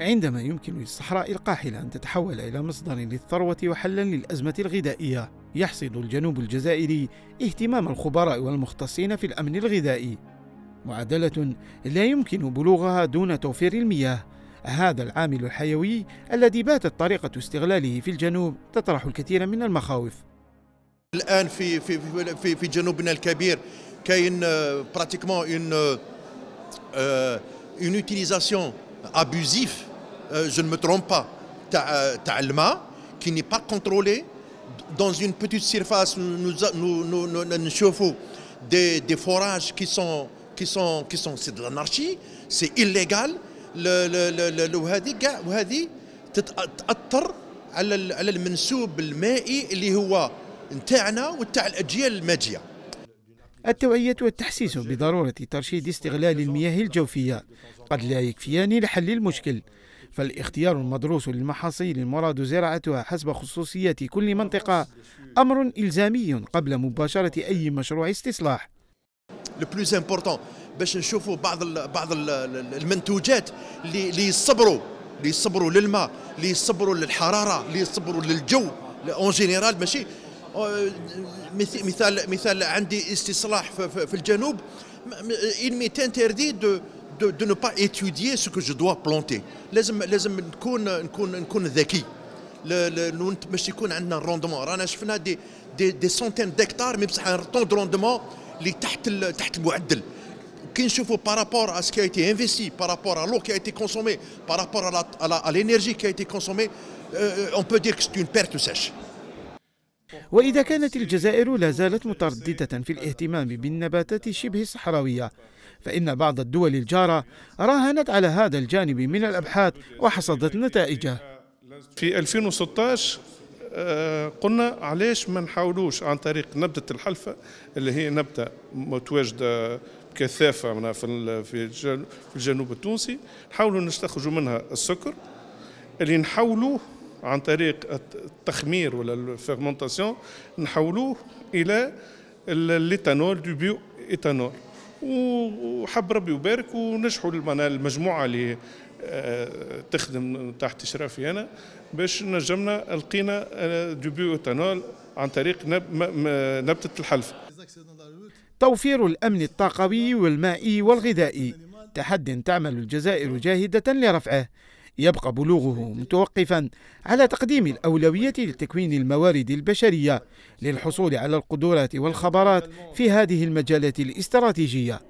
عندما يمكن للصحراء القاحلة أن تتحول إلى مصدر للثروة وحلا للأزمة الغذائية يحصد الجنوب الجزائري اهتمام الخبراء والمختصين في الأمن الغذائي معادلة لا يمكن بلوغها دون توفير المياه هذا العامل الحيوي الذي باتت طريقة استغلاله في الجنوب تطرح الكثير من المخاوف الان في في في, في جنوبنا الكبير كاين براتيكمون اون une utilisation abusif je ne me trompe pas تاع تاع الماء qui n'est pas contrôlé dans une petite surface nous nous nous, nous, nous chauffons des, des forages qui sont qui sont qui sont c'est de l'anarchie c'est illégal le le le le وهذه كاع وهذه تتاثر على على المنسوب المائي اللي هو نتاعنا وتاع الاجيال الماجيه التوعية والتحسيس بضرورة ترشيد استغلال المياه الجوفية قد لا يكفيان لحل المشكل فالاختيار المدروس للمحاصيل المراد زراعتها حسب خصوصيات كل منطقة أمر إلزامي قبل مباشرة أي مشروع استصلاح امبورتون باش نشوفوا بعض الـ بعض الـ المنتوجات اللي يصبروا اللي يصبروا للماء اللي يصبروا للحراره اللي يصبروا للجو اون جينيرال ماشي مثال مثال عندي استصلاح في الجنوب il m'est interdit de de de ne pas étudier ce que je dois planter لازم لازم نكون نكون نكون ذكي باش يكون عندنا الروندمون رانا شفنا دي دي دي سونتين ديكتار مي بصح طون دو روندمون اللي تحت تحت المعدل كي نشوفوا بارابور ا سكي ايتي انفيستي بارابور ا لو كي ايتي كونسومي بارابور ا لينيرجي كي ايتي كونسومي اون بو دير كو سيت اون بيرت سيش وإذا كانت الجزائر لا زالت مترددة في الاهتمام بالنباتات شبه الصحراوية فإن بعض الدول الجارة راهنت على هذا الجانب من الأبحاث وحصدت نتائجه في 2016 آه، قلنا علاش ما نحاولوش عن طريق نبتة الحلفة اللي هي نبتة متواجدة بكثافة في الجنوب التونسي نحاولوا نستخرجوا منها السكر اللي نحولوه عن طريق التخمير ولا الفيرمونتاسيون نحولوه الى الليتانول دو بيو ايتانول وحب ربي يبارك ونجحوا المجموعه اللي آه، تخدم تحت اشرافي انا باش نجمنا لقينا دو بيو ايتانول عن طريق نبته الحلف توفير الامن الطاقوي والمائي والغذائي تحد تعمل الجزائر جاهده لرفعه يبقى بلوغه متوقفا على تقديم الأولوية لتكوين الموارد البشرية للحصول على القدرات والخبرات في هذه المجالات الاستراتيجية